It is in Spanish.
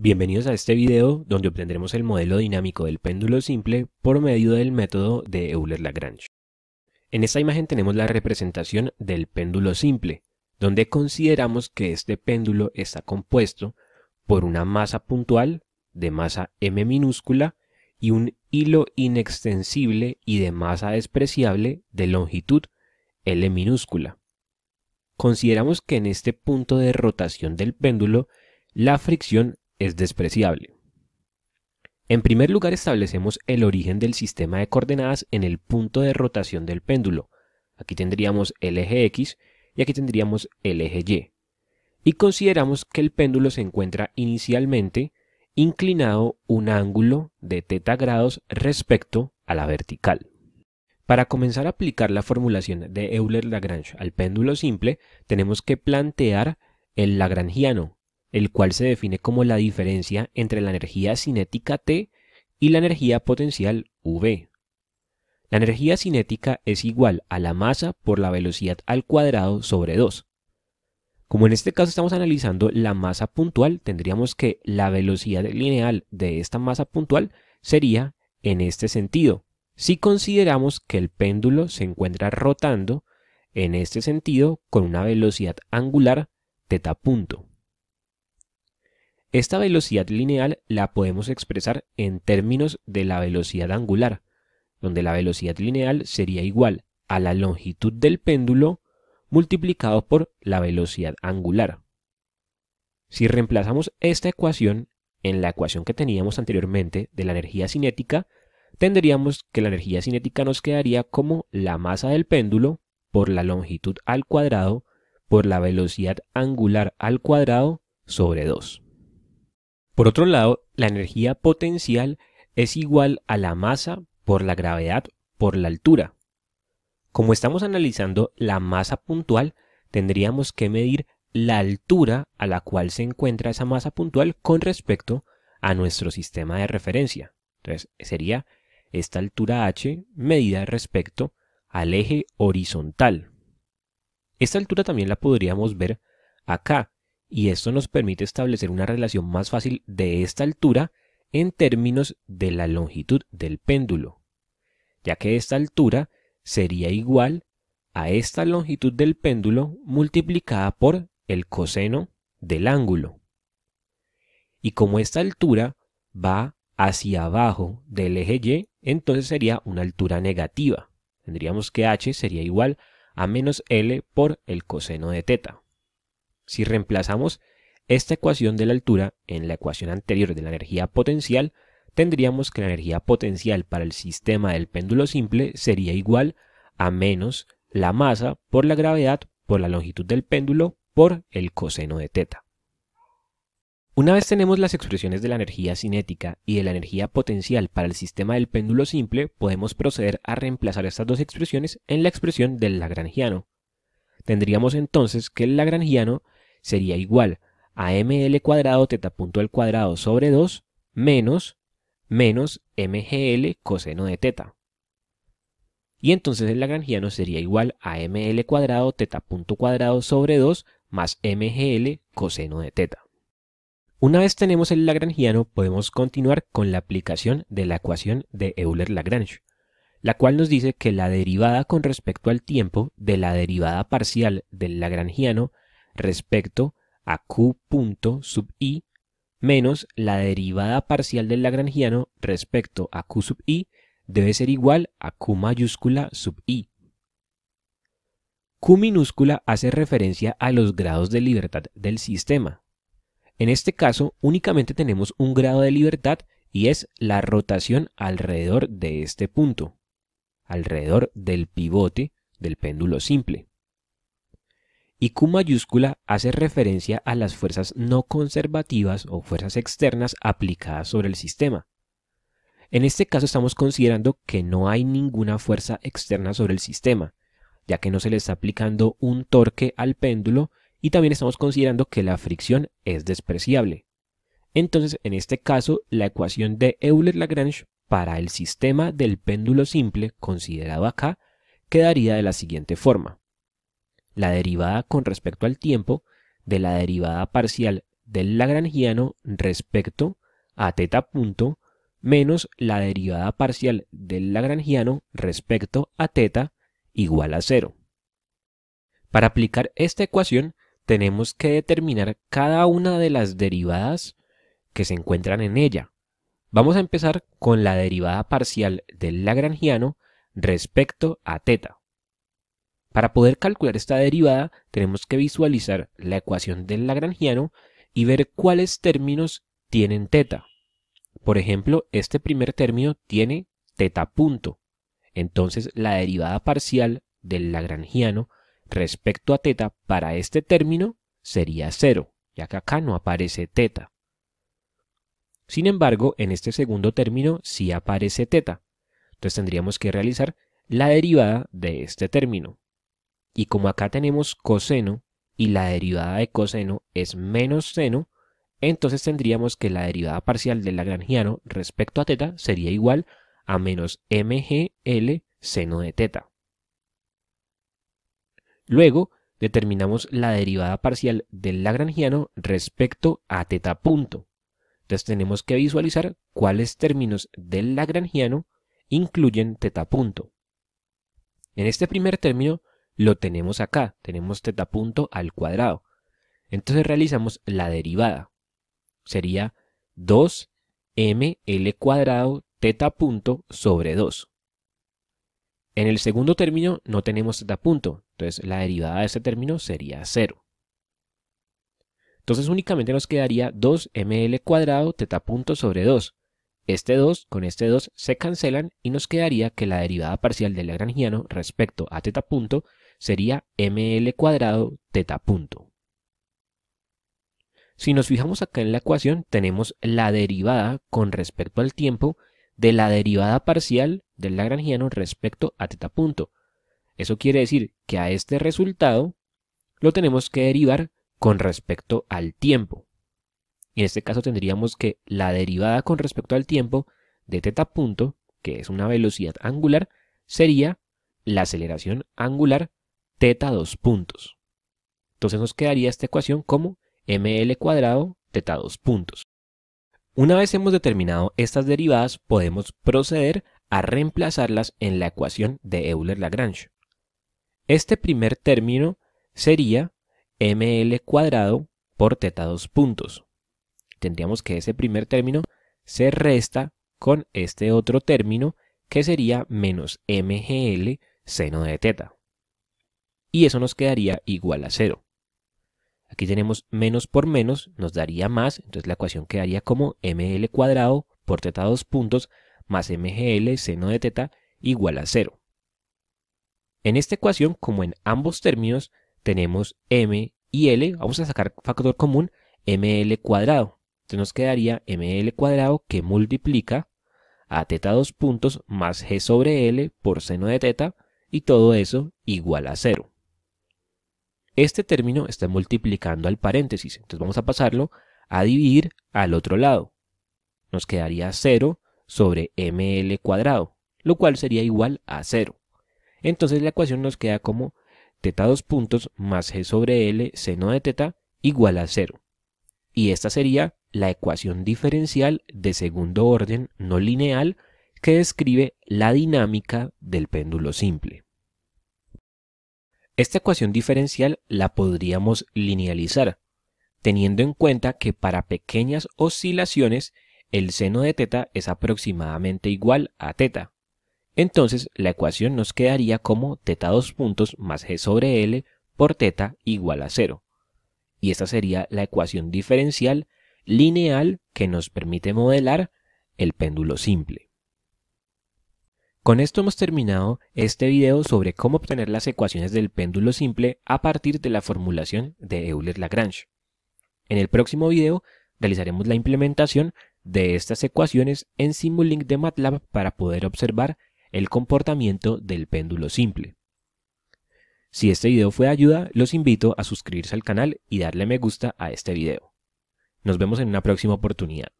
Bienvenidos a este video donde obtendremos el modelo dinámico del péndulo simple por medio del método de Euler-Lagrange. En esta imagen tenemos la representación del péndulo simple, donde consideramos que este péndulo está compuesto por una masa puntual de masa m minúscula y un hilo inextensible y de masa despreciable de longitud L minúscula. Consideramos que en este punto de rotación del péndulo la fricción es despreciable. En primer lugar establecemos el origen del sistema de coordenadas en el punto de rotación del péndulo. Aquí tendríamos el eje X y aquí tendríamos el eje Y. Y consideramos que el péndulo se encuentra inicialmente inclinado un ángulo de teta grados respecto a la vertical. Para comenzar a aplicar la formulación de Euler-Lagrange al péndulo simple, tenemos que plantear el lagrangiano, el cual se define como la diferencia entre la energía cinética T y la energía potencial V. La energía cinética es igual a la masa por la velocidad al cuadrado sobre 2. Como en este caso estamos analizando la masa puntual, tendríamos que la velocidad lineal de esta masa puntual sería en este sentido. Si consideramos que el péndulo se encuentra rotando en este sentido con una velocidad angular teta punto. Esta velocidad lineal la podemos expresar en términos de la velocidad angular, donde la velocidad lineal sería igual a la longitud del péndulo multiplicado por la velocidad angular. Si reemplazamos esta ecuación en la ecuación que teníamos anteriormente de la energía cinética, tendríamos que la energía cinética nos quedaría como la masa del péndulo por la longitud al cuadrado por la velocidad angular al cuadrado sobre 2. Por otro lado, la energía potencial es igual a la masa por la gravedad por la altura. Como estamos analizando la masa puntual, tendríamos que medir la altura a la cual se encuentra esa masa puntual con respecto a nuestro sistema de referencia. Entonces sería esta altura h medida respecto al eje horizontal. Esta altura también la podríamos ver acá, y esto nos permite establecer una relación más fácil de esta altura en términos de la longitud del péndulo, ya que esta altura sería igual a esta longitud del péndulo multiplicada por el coseno del ángulo. Y como esta altura va hacia abajo del eje Y, entonces sería una altura negativa. Tendríamos que h sería igual a menos L por el coseno de teta. Si reemplazamos esta ecuación de la altura en la ecuación anterior de la energía potencial, tendríamos que la energía potencial para el sistema del péndulo simple sería igual a menos la masa por la gravedad por la longitud del péndulo por el coseno de teta. Una vez tenemos las expresiones de la energía cinética y de la energía potencial para el sistema del péndulo simple, podemos proceder a reemplazar estas dos expresiones en la expresión del lagrangiano. Tendríamos entonces que el lagrangiano sería igual a ml cuadrado teta punto al cuadrado sobre 2 menos menos mgl coseno de teta. Y entonces el lagrangiano sería igual a ml cuadrado teta punto cuadrado sobre 2 más mgl coseno de teta. Una vez tenemos el lagrangiano, podemos continuar con la aplicación de la ecuación de Euler-Lagrange, la cual nos dice que la derivada con respecto al tiempo de la derivada parcial del lagrangiano respecto a q punto sub i menos la derivada parcial del lagrangiano respecto a q sub i debe ser igual a q mayúscula sub i. Q minúscula hace referencia a los grados de libertad del sistema. En este caso únicamente tenemos un grado de libertad y es la rotación alrededor de este punto, alrededor del pivote del péndulo simple y Q mayúscula hace referencia a las fuerzas no conservativas o fuerzas externas aplicadas sobre el sistema. En este caso estamos considerando que no hay ninguna fuerza externa sobre el sistema, ya que no se le está aplicando un torque al péndulo y también estamos considerando que la fricción es despreciable. Entonces, en este caso, la ecuación de Euler-Lagrange para el sistema del péndulo simple considerado acá quedaría de la siguiente forma la derivada con respecto al tiempo de la derivada parcial del lagrangiano respecto a teta punto menos la derivada parcial del lagrangiano respecto a teta igual a cero. Para aplicar esta ecuación tenemos que determinar cada una de las derivadas que se encuentran en ella. Vamos a empezar con la derivada parcial del lagrangiano respecto a teta. Para poder calcular esta derivada, tenemos que visualizar la ecuación del lagrangiano y ver cuáles términos tienen teta. Por ejemplo, este primer término tiene teta punto. Entonces, la derivada parcial del lagrangiano respecto a teta para este término sería cero, ya que acá no aparece teta. Sin embargo, en este segundo término sí aparece teta. Entonces tendríamos que realizar la derivada de este término. Y como acá tenemos coseno y la derivada de coseno es menos seno, entonces tendríamos que la derivada parcial del lagrangiano respecto a teta sería igual a menos mgl seno de teta. Luego, determinamos la derivada parcial del lagrangiano respecto a teta punto. Entonces tenemos que visualizar cuáles términos del lagrangiano incluyen teta punto. En este primer término lo tenemos acá, tenemos teta punto al cuadrado. Entonces realizamos la derivada. Sería 2ml cuadrado teta punto sobre 2. En el segundo término no tenemos teta punto, entonces la derivada de ese término sería 0. Entonces únicamente nos quedaría 2ml cuadrado teta punto sobre 2. Este 2 con este 2 se cancelan y nos quedaría que la derivada parcial del lagrangiano respecto a teta punto sería ml cuadrado teta punto. Si nos fijamos acá en la ecuación, tenemos la derivada con respecto al tiempo de la derivada parcial del lagrangiano respecto a teta punto. Eso quiere decir que a este resultado lo tenemos que derivar con respecto al tiempo. Y en este caso tendríamos que la derivada con respecto al tiempo de teta punto, que es una velocidad angular, sería la aceleración angular teta dos puntos. Entonces nos quedaría esta ecuación como ml cuadrado teta dos puntos. Una vez hemos determinado estas derivadas, podemos proceder a reemplazarlas en la ecuación de Euler-Lagrange. Este primer término sería ml cuadrado por teta dos puntos. Tendríamos que ese primer término se resta con este otro término que sería menos mgl seno de teta y eso nos quedaría igual a cero. Aquí tenemos menos por menos, nos daría más, entonces la ecuación quedaría como ml cuadrado por teta dos puntos más mgl seno de teta igual a 0. En esta ecuación, como en ambos términos, tenemos m y l, vamos a sacar factor común ml cuadrado. Entonces nos quedaría ml cuadrado que multiplica a teta dos puntos más g sobre l por seno de teta y todo eso igual a 0. Este término está multiplicando al paréntesis, entonces vamos a pasarlo a dividir al otro lado. Nos quedaría 0 sobre ml cuadrado, lo cual sería igual a 0. Entonces la ecuación nos queda como teta dos puntos más g sobre l seno de teta igual a 0. Y esta sería la ecuación diferencial de segundo orden no lineal que describe la dinámica del péndulo simple. Esta ecuación diferencial la podríamos linealizar, teniendo en cuenta que para pequeñas oscilaciones el seno de teta es aproximadamente igual a teta. Entonces la ecuación nos quedaría como teta dos puntos más g sobre l por teta igual a 0. Y esta sería la ecuación diferencial lineal que nos permite modelar el péndulo simple. Con esto hemos terminado este video sobre cómo obtener las ecuaciones del péndulo simple a partir de la formulación de Euler-Lagrange. En el próximo video realizaremos la implementación de estas ecuaciones en Simulink de MATLAB para poder observar el comportamiento del péndulo simple. Si este video fue de ayuda, los invito a suscribirse al canal y darle me gusta a este video. Nos vemos en una próxima oportunidad.